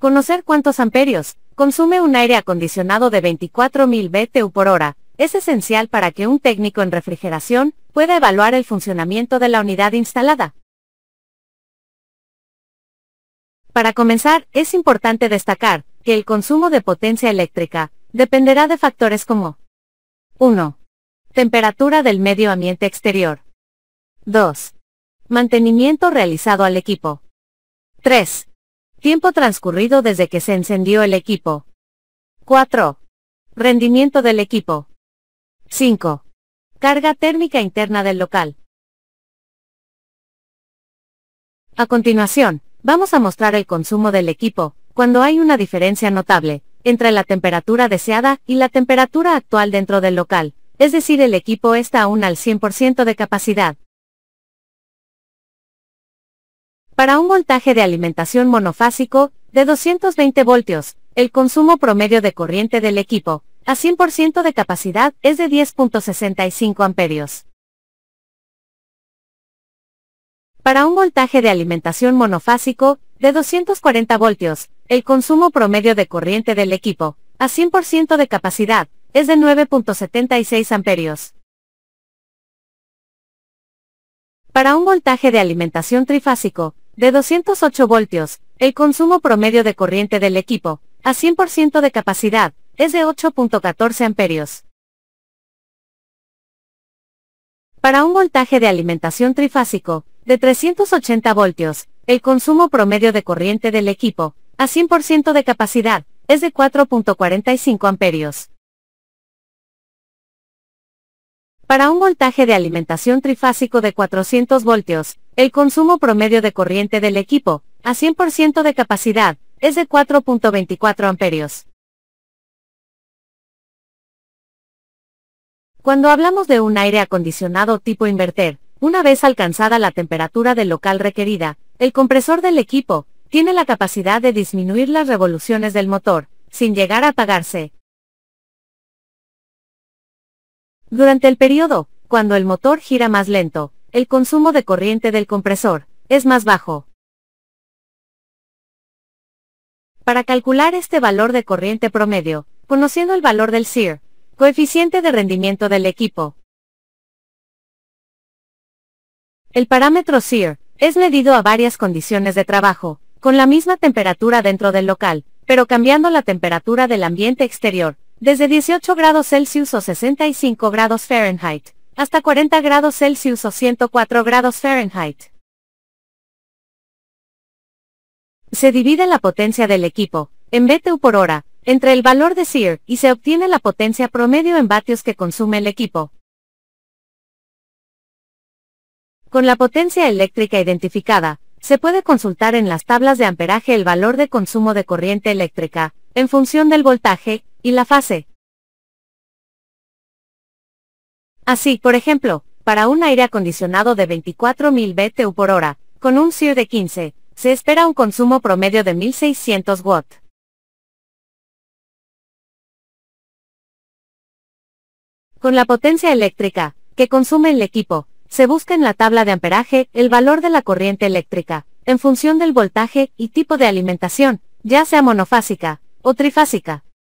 Conocer cuántos amperios consume un aire acondicionado de 24.000 BTU por hora es esencial para que un técnico en refrigeración pueda evaluar el funcionamiento de la unidad instalada. Para comenzar, es importante destacar que el consumo de potencia eléctrica dependerá de factores como 1. Temperatura del medio ambiente exterior. 2. Mantenimiento realizado al equipo. 3. Tiempo transcurrido desde que se encendió el equipo. 4. Rendimiento del equipo. 5. Carga térmica interna del local. A continuación, vamos a mostrar el consumo del equipo, cuando hay una diferencia notable, entre la temperatura deseada y la temperatura actual dentro del local, es decir, el equipo está aún al 100% de capacidad. Para un voltaje de alimentación monofásico, de 220 voltios, el consumo promedio de corriente del equipo, a 100% de capacidad, es de 10.65 amperios. Para un voltaje de alimentación monofásico, de 240 voltios, el consumo promedio de corriente del equipo, a 100% de capacidad, es de 9.76 amperios. Para un voltaje de alimentación trifásico, de 208 voltios, el consumo promedio de corriente del equipo, a 100% de capacidad, es de 8.14 amperios. Para un voltaje de alimentación trifásico, de 380 voltios, el consumo promedio de corriente del equipo, a 100% de capacidad, es de 4.45 amperios. Para un voltaje de alimentación trifásico de 400 voltios, el consumo promedio de corriente del equipo, a 100% de capacidad, es de 4.24 amperios. Cuando hablamos de un aire acondicionado tipo inverter, una vez alcanzada la temperatura del local requerida, el compresor del equipo tiene la capacidad de disminuir las revoluciones del motor, sin llegar a apagarse. Durante el periodo, cuando el motor gira más lento, el consumo de corriente del compresor es más bajo. Para calcular este valor de corriente promedio, conociendo el valor del SIR, coeficiente de rendimiento del equipo. El parámetro SIR es medido a varias condiciones de trabajo, con la misma temperatura dentro del local, pero cambiando la temperatura del ambiente exterior, desde 18 grados Celsius o 65 grados Fahrenheit hasta 40 grados Celsius o 104 grados Fahrenheit. Se divide la potencia del equipo, en BTU por hora, entre el valor de SIR, y se obtiene la potencia promedio en vatios que consume el equipo. Con la potencia eléctrica identificada, se puede consultar en las tablas de amperaje el valor de consumo de corriente eléctrica, en función del voltaje, y la fase. Así, por ejemplo, para un aire acondicionado de 24.000 BTU por hora, con un SIR de 15, se espera un consumo promedio de 1.600 W. Con la potencia eléctrica, que consume el equipo, se busca en la tabla de amperaje el valor de la corriente eléctrica, en función del voltaje y tipo de alimentación, ya sea monofásica o trifásica.